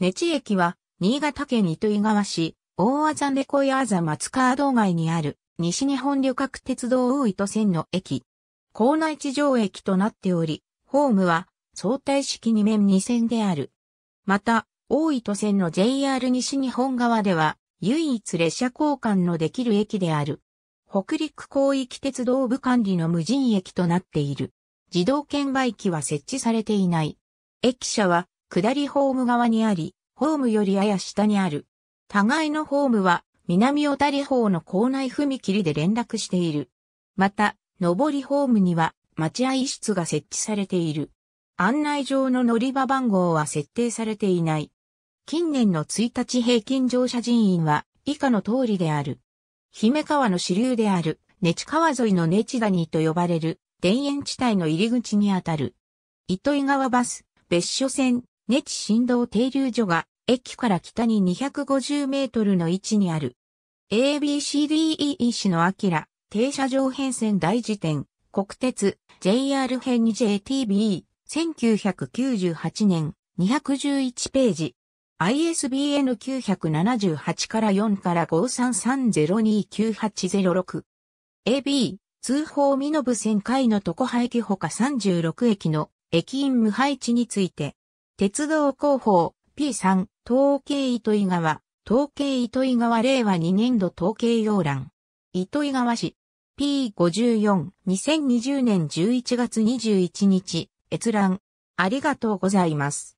根地駅は、新潟県糸魚川市、大和山レコ松川道街にある、西日本旅客鉄道大糸線の駅。港内地上駅となっており、ホームは、相対式2面2線である。また、大糸線の JR 西日本側では、唯一列車交換のできる駅である。北陸広域鉄道部管理の無人駅となっている。自動券売機は設置されていない。駅舎は下りホーム側にあり、ホームよりやや下にある。互いのホームは、南小谷方の校内踏切で連絡している。また、上りホームには、待合室が設置されている。案内上の乗り場番号は設定されていない。近年の1日平均乗車人員は以下の通りである。姫川の支流である、根地川沿いの根地谷と呼ばれる、田園地帯の入り口にあたる。糸井川バス、別所線、ネチ振動停留所が駅から北に250メートルの位置にある。ABCDE e 市の明、停車場変遷大辞典、国鉄、JR 編 JTB、1998年、211ページ。ISBN 978から4から5330298006。AB、通報身延線回の床廃駅ほか36駅の駅員無配置について、鉄道広報 P3 統計糸井川統計糸井川令和2年度統計要覧糸井川市 P54 2020年11月21日閲覧ありがとうございます。